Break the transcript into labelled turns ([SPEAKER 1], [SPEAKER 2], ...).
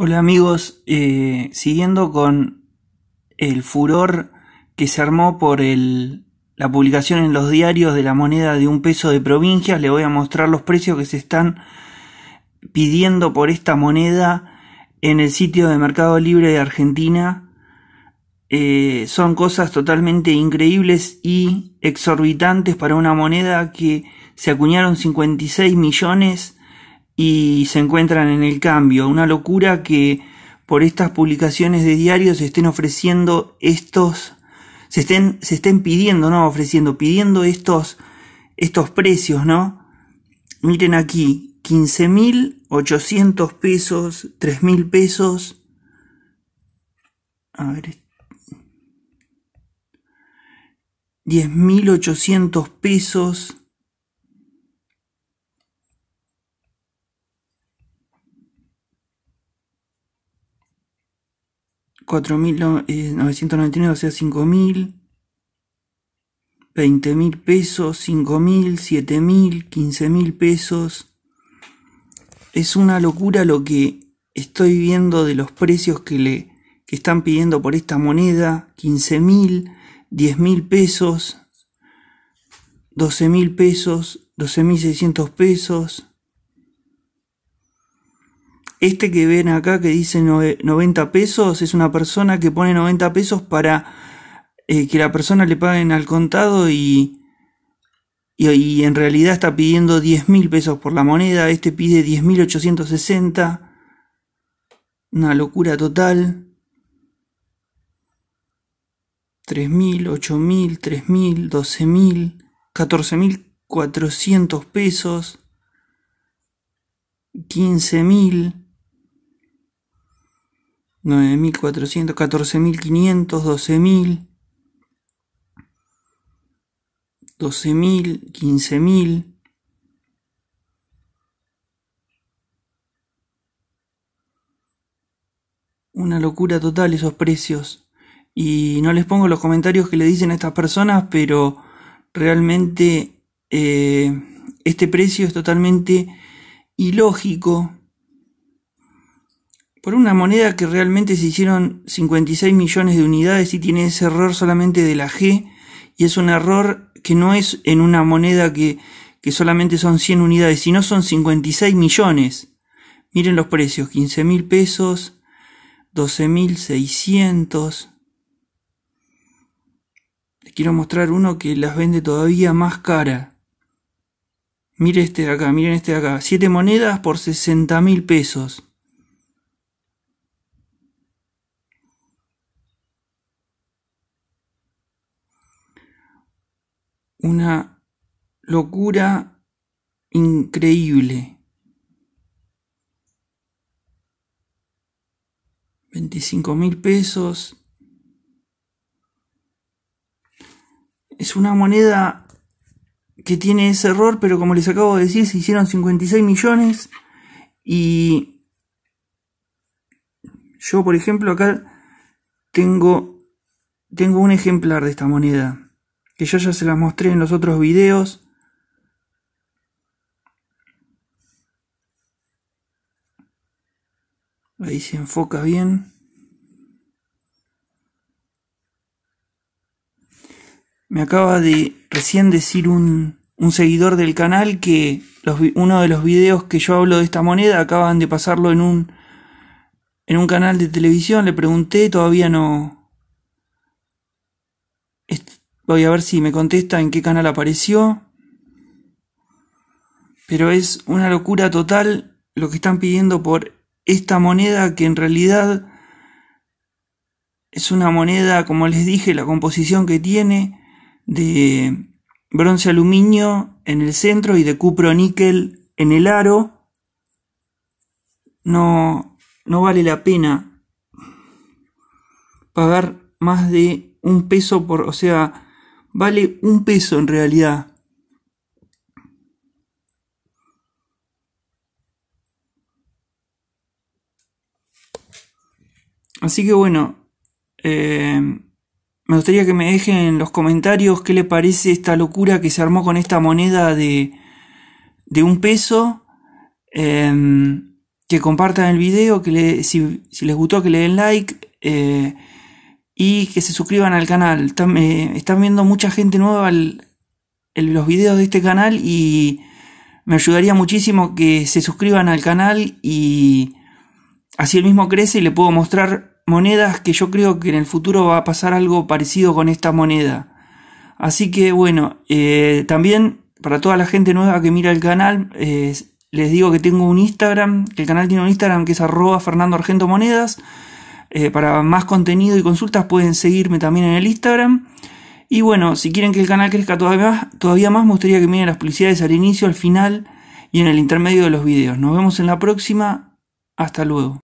[SPEAKER 1] Hola amigos, eh, siguiendo con el furor que se armó por la publicación en los diarios de la moneda de un peso de provincias, le voy a mostrar los precios que se están pidiendo por esta moneda en el sitio de Mercado Libre de Argentina. Eh, son cosas totalmente increíbles y exorbitantes para una moneda que se acuñaron 56 millones y se encuentran en el cambio. Una locura que por estas publicaciones de diarios se estén ofreciendo estos, se estén, se estén pidiendo, ¿no? Ofreciendo, pidiendo estos, estos precios, ¿no? Miren aquí, 15.800 pesos, 3.000 pesos. A ver. 10.800 pesos. 4.999, o sea, 5.000, 20.000 pesos, 5.000, 7.000, 15.000 pesos. Es una locura lo que estoy viendo de los precios que le están pidiendo por esta moneda, 15.000, 10.000 pesos, 12.000 pesos, 12.600 pesos, este que ven acá que dice 90 eh, pesos es una persona que pone 90 pesos para eh, que la persona le paguen al contado y, y, en realidad está pidiendo 10 mil pesos por la moneda. Este pide 10.860. Una locura total. 3.000, 8.000, 3.000, 12.000, 14.400 pesos. 15.000. 9.400, 14.500, 12.000, 12.000, 15.000. una locura total esos precios. Y no les pongo los comentarios que le dicen a estas personas, pero realmente eh, este precio es totalmente ilógico por una moneda que realmente se hicieron 56 millones de unidades y tiene ese error solamente de la G y es un error que no es en una moneda que, solamente son 100 unidades, sino son 56 millones. Miren los precios, 15 mil pesos, 12 mil 600. Les quiero mostrar uno que las vende todavía más cara. Miren este acá, miren este de acá. 7 monedas por 60 mil pesos. una locura increíble. 25 mil pesos. Es una moneda que tiene ese error, pero como les acabo de decir, se hicieron 56 millones. Y yo, por ejemplo, acá tengo, tengo un ejemplar de esta moneda que yo ya se las mostré en los otros videos. Ahí se enfoca bien. Me acaba de recién decir un, seguidor del canal que uno de los videos que yo hablo de esta moneda acaban de pasarlo en un, en un canal de televisión. Le pregunté, todavía no... Voy a ver si me contesta en qué canal apareció. Pero es una locura total lo que están pidiendo por esta moneda que en realidad es una moneda, como les dije, la composición que tiene de bronce aluminio en el centro y de cupro níquel en el aro. No, no vale la pena pagar más de un peso por, o sea, vale un peso en realidad. Así que bueno, eh, me gustaría que me dejen en los comentarios qué le parece esta locura que se armó con esta moneda de, de un peso. Em, que compartan el video, que si, les gustó que le den like. Eh, y que se suscriban al canal. Están, eh, viendo mucha gente nueva los videos de este canal y me ayudaría muchísimo que se suscriban al canal y así el mismo crece y le puedo mostrar monedas que yo creo que en el futuro va a pasar algo parecido con esta moneda. Así que bueno, eh, también para toda la gente nueva que mira el canal, eh, les digo que tengo un Instagram, que el canal tiene un Instagram que es arroba Fernando Argento Monedas. Eh, para más contenido y consultas pueden seguirme también en el Instagram. Y bueno, si quieren que el canal crezca todavía más, todavía más me gustaría que miren las publicidades al inicio, al final y en el intermedio de los videos. Nos vemos en la próxima. Hasta luego.